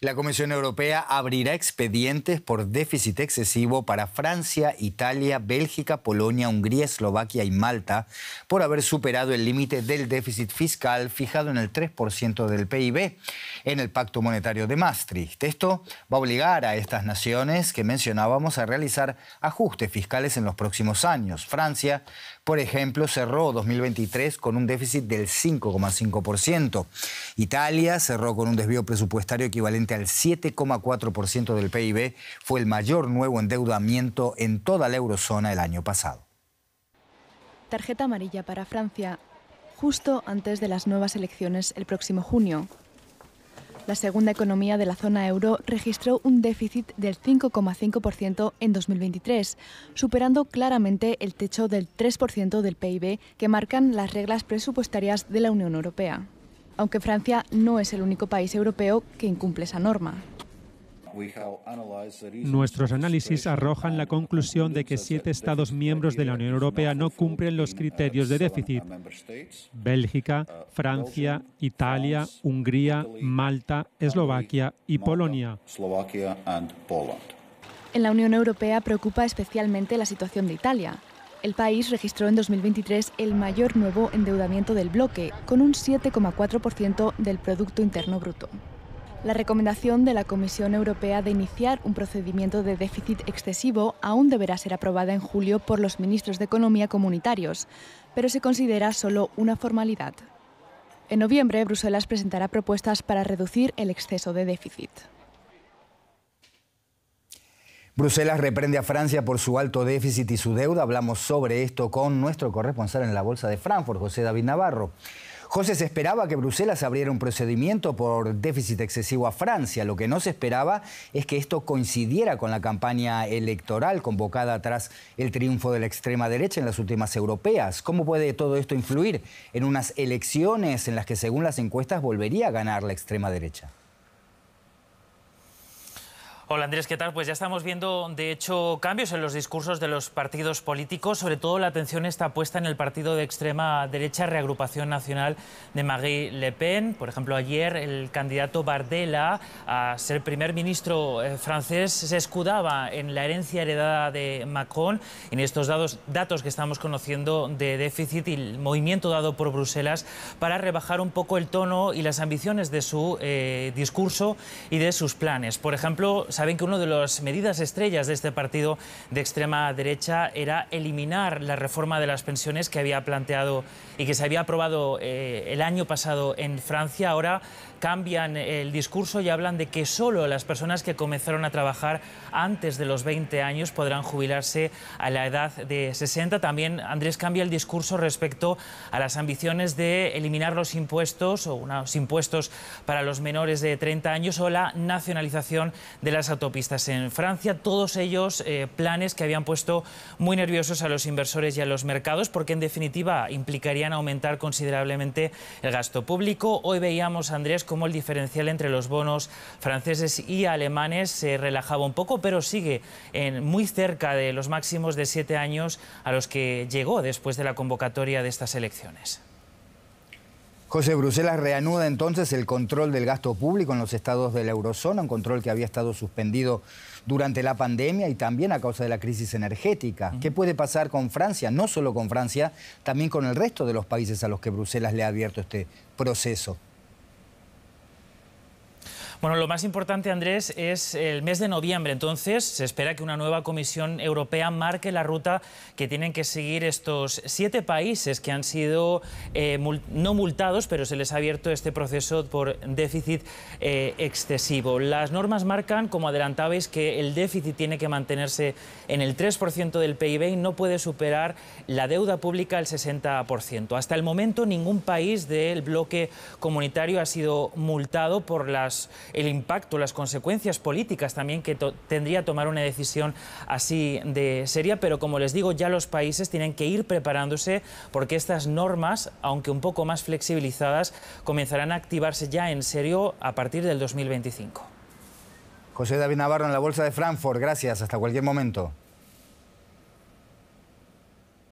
La Comisión Europea abrirá expedientes por déficit excesivo para Francia, Italia, Bélgica, Polonia, Hungría, Eslovaquia y Malta por haber superado el límite del déficit fiscal fijado en el 3% del PIB en el Pacto Monetario de Maastricht. Esto va a obligar a estas naciones que mencionábamos a realizar ajustes fiscales en los próximos años. Francia, por ejemplo, cerró 2023 con un déficit del 5,5%. Italia cerró con un desvío presupuestario equivalente al 7,4% del PIB, fue el mayor nuevo endeudamiento en toda la eurozona el año pasado. Tarjeta amarilla para Francia, justo antes de las nuevas elecciones el próximo junio. La segunda economía de la zona euro registró un déficit del 5,5% en 2023, superando claramente el techo del 3% del PIB que marcan las reglas presupuestarias de la Unión Europea aunque Francia no es el único país europeo que incumple esa norma. Nuestros análisis arrojan la conclusión de que siete Estados miembros de la Unión Europea no cumplen los criterios de déficit. Bélgica, Francia, Italia, Hungría, Malta, Eslovaquia y Polonia. En la Unión Europea preocupa especialmente la situación de Italia. El país registró en 2023 el mayor nuevo endeudamiento del bloque, con un 7,4% del Producto Interno Bruto. La recomendación de la Comisión Europea de iniciar un procedimiento de déficit excesivo aún deberá ser aprobada en julio por los ministros de Economía comunitarios, pero se considera solo una formalidad. En noviembre, Bruselas presentará propuestas para reducir el exceso de déficit. Bruselas reprende a Francia por su alto déficit y su deuda. Hablamos sobre esto con nuestro corresponsal en la Bolsa de Frankfurt, José David Navarro. José, se esperaba que Bruselas abriera un procedimiento por déficit excesivo a Francia. Lo que no se esperaba es que esto coincidiera con la campaña electoral convocada tras el triunfo de la extrema derecha en las últimas europeas. ¿Cómo puede todo esto influir en unas elecciones en las que, según las encuestas, volvería a ganar la extrema derecha? Hola Andrés, ¿qué tal? Pues ya estamos viendo, de hecho, cambios en los discursos de los partidos políticos. Sobre todo la atención está puesta en el partido de extrema derecha Reagrupación Nacional de Marie Le Pen. Por ejemplo, ayer el candidato Bardella a ser primer ministro eh, francés se escudaba en la herencia heredada de Macron. En estos datos que estamos conociendo de déficit y el movimiento dado por Bruselas para rebajar un poco el tono y las ambiciones de su eh, discurso y de sus planes. Por ejemplo, saben que una de las medidas estrellas de este partido de extrema derecha era eliminar la reforma de las pensiones que había planteado y que se había aprobado eh, el año pasado en Francia. Ahora cambian el discurso y hablan de que solo las personas que comenzaron a trabajar antes de los 20 años podrán jubilarse a la edad de 60. También Andrés cambia el discurso respecto a las ambiciones de eliminar los impuestos o unos impuestos para los menores de 30 años o la nacionalización de las autopistas en Francia. Todos ellos eh, planes que habían puesto muy nerviosos a los inversores y a los mercados porque en definitiva implicarían aumentar considerablemente el gasto público. Hoy veíamos, Andrés, cómo el diferencial entre los bonos franceses y alemanes se relajaba un poco, pero sigue en, muy cerca de los máximos de siete años a los que llegó después de la convocatoria de estas elecciones. José Bruselas reanuda entonces el control del gasto público en los estados de la eurozona, un control que había estado suspendido durante la pandemia y también a causa de la crisis energética. ¿Qué puede pasar con Francia? No solo con Francia, también con el resto de los países a los que Bruselas le ha abierto este proceso. Bueno, lo más importante, Andrés, es el mes de noviembre. Entonces, se espera que una nueva Comisión Europea marque la ruta que tienen que seguir estos siete países que han sido eh, no multados, pero se les ha abierto este proceso por déficit eh, excesivo. Las normas marcan, como adelantabais, que el déficit tiene que mantenerse en el 3% del PIB y no puede superar la deuda pública al 60%. Hasta el momento, ningún país del bloque comunitario ha sido multado por las el impacto, las consecuencias políticas también que tendría tomar una decisión así de seria, pero como les digo, ya los países tienen que ir preparándose porque estas normas, aunque un poco más flexibilizadas, comenzarán a activarse ya en serio a partir del 2025. José David Navarro en la Bolsa de Frankfurt, gracias, hasta cualquier momento.